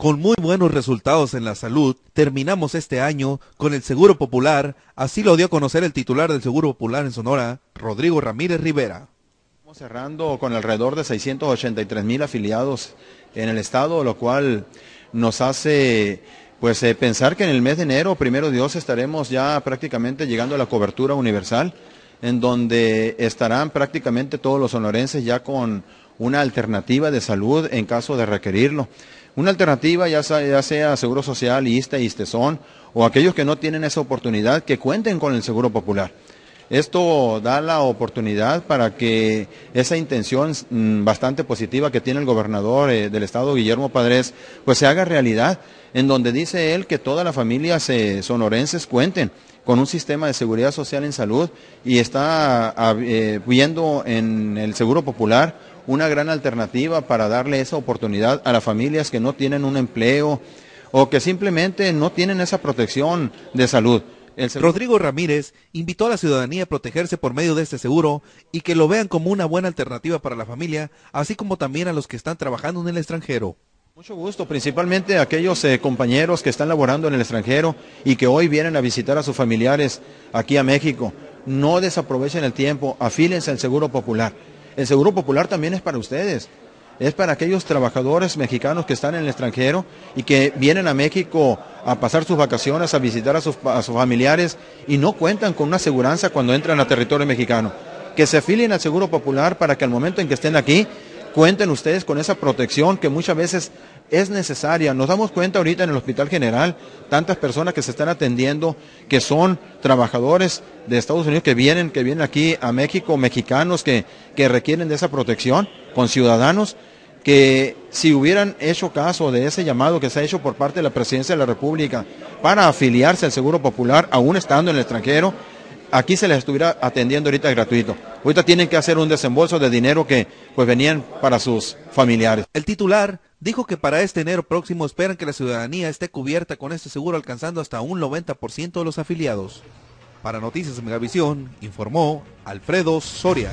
Con muy buenos resultados en la salud, terminamos este año con el Seguro Popular, así lo dio a conocer el titular del Seguro Popular en Sonora, Rodrigo Ramírez Rivera. Estamos cerrando con alrededor de 683 mil afiliados en el estado, lo cual nos hace pues eh, pensar que en el mes de enero, primero Dios, estaremos ya prácticamente llegando a la cobertura universal, en donde estarán prácticamente todos los sonorenses ya con una alternativa de salud en caso de requerirlo. Una alternativa ya sea, Seguro Social, ISTE, ISTESON o aquellos que no tienen esa oportunidad que cuenten con el Seguro Popular. Esto da la oportunidad para que esa intención mm, bastante positiva que tiene el gobernador eh, del estado, Guillermo Padres, pues se haga realidad, en donde dice él que todas las familias sonorenses cuenten con un sistema de seguridad social en salud y está ah, eh, viendo en el Seguro Popular una gran alternativa para darle esa oportunidad a las familias que no tienen un empleo o que simplemente no tienen esa protección de salud. El Rodrigo Ramírez invitó a la ciudadanía a protegerse por medio de este seguro y que lo vean como una buena alternativa para la familia, así como también a los que están trabajando en el extranjero. Mucho gusto, principalmente a aquellos eh, compañeros que están laborando en el extranjero y que hoy vienen a visitar a sus familiares aquí a México. No desaprovechen el tiempo, afílense al Seguro Popular. El Seguro Popular también es para ustedes. Es para aquellos trabajadores mexicanos que están en el extranjero y que vienen a México a pasar sus vacaciones, a visitar a sus, familiares y no cuentan con una aseguranza cuando entran a territorio mexicano. Que se afilien al Seguro Popular para que al momento en que estén aquí cuenten ustedes con esa protección que muchas veces es necesaria. Nos damos cuenta ahorita en el Hospital General, tantas personas que se están atendiendo, que son trabajadores de Estados Unidos que vienen, que vienen aquí a México, mexicanos que, que requieren de esa protección con ciudadanos, que si hubieran hecho caso de ese llamado que se ha hecho por parte de la Presidencia de la República para afiliarse al Seguro Popular, aún estando en el extranjero, aquí se les estuviera atendiendo ahorita gratuito. Ahorita tienen que hacer un desembolso de dinero que pues venían para sus familiares. El titular dijo que para este enero próximo esperan que la ciudadanía esté cubierta con este seguro alcanzando hasta un 90% de los afiliados. Para Noticias Megavisión informó Alfredo Soria.